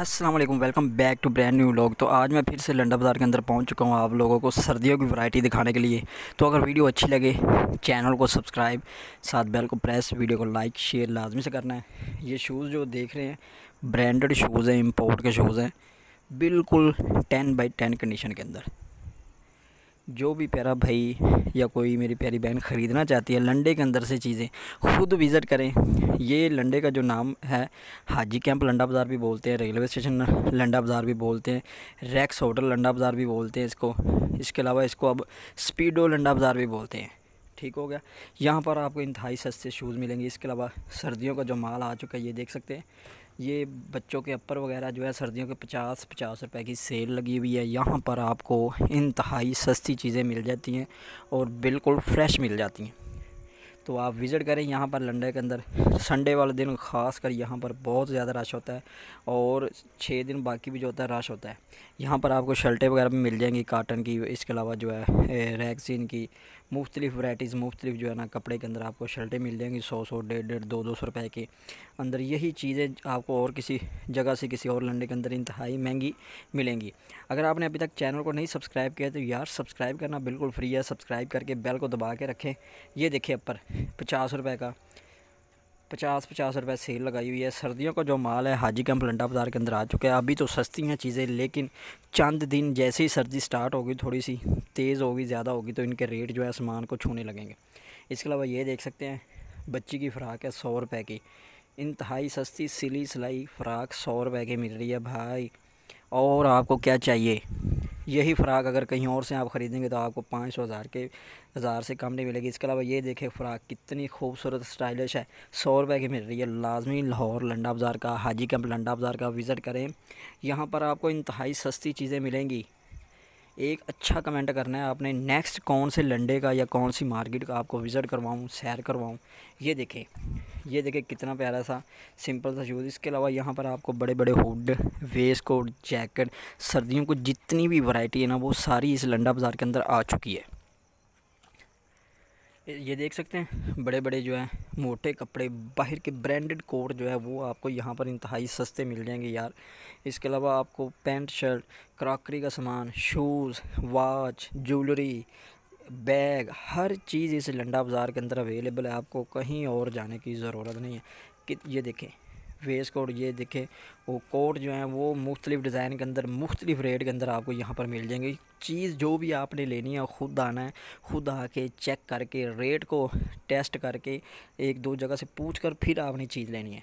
Aslam welcome back to brand new लोग तो आज मैं फिर से लंडा बाज़ार के अंदर पहुंच चुका हूं आप लोगों को सर्दियों की वैरायटी दिखाने के लिए तो अगर वीडियो अच्छी लगे चैनल को सब्सक्राइब साथ बेल को प्रेस वीडियो को लाइक शेयर लाजमी से करना है ये शूज़ जो देख रहे हैं ब्रांडेड शूज़ हैं इम्पोर्ट के शूज़ हैं बिल्कुल टेन बाई टेन कंडीशन के अंदर जो भी प्यारा भाई या कोई मेरी प्यारी बहन ख़रीदना चाहती है लंडे के अंदर से चीज़ें खुद विज़िट करें ये लंडे का जो नाम है हाजी कैंप लंडा बाज़ार भी बोलते हैं रेलवे स्टेशन लंडा बाज़ार भी बोलते हैं रैक्स होटल लंडा बाज़ार भी बोलते हैं इसको इसके अलावा इसको अब स्पीडो लंडा बाज़ार भी बोलते हैं ठीक हो गया यहाँ पर आपको इंतहाई सस्ते शूज़ मिलेंगे इसके अलावा सर्दियों का जो माल आ चुका है ये देख सकते हैं ये बच्चों के अपर वगैरह जो है सर्दियों के पचास पचास रुपए की सेल लगी हुई है यहाँ पर आपको इंतहाई सस्ती चीज़ें मिल जाती हैं और बिल्कुल फ्रेश मिल जाती हैं तो आप विज़िट करें यहाँ पर लंडे के अंदर संडे वाले दिन खास कर यहाँ पर बहुत ज़्यादा रश होता है और छः दिन बाकी भी जो होता है रश होता है यहाँ पर आपको शर्टें वगैरह भी मिल जाएंगी काटन की इसके अलावा जो है रैक्सिन की मुख्तलिफ वराइटीज़ मुख्तलिफ जो है ना कपड़े के अंदर आपको शर्टें मिल जाएंगी सौ सौ डेढ़ डेढ़ दो दो सौ रुपए के अंदर यही चीज़ें आपको और किसी जगह से किसी और लंडे के अंदर इंतहाई महंगी मिलेंगी अगर आपने अभी तक चैनल को नहीं सब्सक्राइब किया तो यार सब्सक्राइब करना बिल्कुल फ्री है सब्सक्राइब करके बेल को दबा के रखें ये देखें अपर पचास रुपए का पचास पचास रुपए सेल लगाई हुई है सर्दियों का जो माल है हाजी कैंप लंडा बाज़ार के अंदर आ चुका है अभी तो सस्ती हैं चीज़ें लेकिन चंद दिन जैसे ही सर्दी स्टार्ट होगी थोड़ी सी तेज़ होगी ज़्यादा होगी तो इनके रेट जो है सामान को छूने लगेंगे इसके अलावा ये देख सकते हैं बच्ची की फ़्राक है सौ रुपए की इंतहाई सस्ती सिली सिलाई फ़्राक सौ रुपए की मिल रही है भाई और आपको क्या चाहिए यही फ़्राक अगर कहीं और से आप ख़रीदेंगे तो आपको पाँच सौ हज़ार के हज़ार से कम नहीं मिलेगी इसके अलावा ये देखें फ़्राक कितनी खूबसूरत स्टाइलिश है सौ रुपये की मिल रही है लाजमी लाहौर लंडा बाज़ार का हाजी कैंप लंडा बाज़ार का विज़िट करें यहाँ पर आपको इंतहाई सस्ती चीज़ें मिलेंगी एक अच्छा कमेंट करना है आपने नेक्स्ट कौन से लंडे का या कौन सी मार्केट का आपको विज़िट करवाऊँ सैर करवाऊँ ये देखें ये देखें कितना प्यारा सा सिंपल सा शूज़ इसके अलावा यहाँ पर आपको बड़े बड़े हुड वेस्ट कोट जैकेट सर्दियों को जितनी भी वैरायटी है ना वो सारी इस लंडा बाज़ार के अंदर आ चुकी है ये देख सकते हैं बड़े बड़े जो है मोटे कपड़े बाहर के ब्रांडेड कोट जो है वो आपको यहाँ पर इंतहाई सस्ते मिल जाएंगे यार इसके अलावा आपको पैंट शर्ट क्रॉकरी का सामान शूज़ वॉच ज्वेलरी बैग हर चीज़ इस लंडा बाज़ार के अंदर अवेलेबल है आपको कहीं और जाने की ज़रूरत नहीं है कि ये देखें फेस कोट ये देखें वो कोट जो है वो मुख्तलिफ़ डिज़ाइन के अंदर मुख्तलिफ़ रेट के अंदर आपको यहाँ पर मिल जाएंगे चीज़ जो भी आपने लेनी है ख़ुद आना है ख़ुद आके चेक करके रेट को टेस्ट करके एक दो जगह से पूछ कर फिर आपने चीज़ लेनी है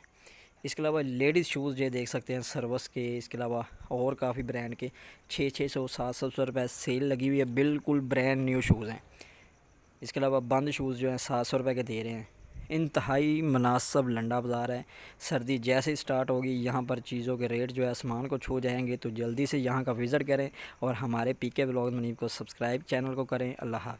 इसके अलावा लेडीज़ शूज़ ये देख सकते हैं सर्वस के इसके अलावा और काफ़ी ब्रांड के छः छः सौ सात सौ सौ रुपये सेल लगी हुई है बिल्कुल ब्रांड न्यू शूज़ हैं इसके अलावा बंद शूज़ जो हैं सात सौ रुपये के दे रहे हैं इंतहाई मुनासब लंडा बाज़ार है सर्दी जैसे स्टार्ट होगी यहाँ पर चीज़ों के रेट जो है आसमान को छू जाएंगे तो जल्दी से यहाँ का विज़िट करें और हमारे पी के ब्लॉग मनीब को सब्सक्राइब चैनल को करें अल्लाह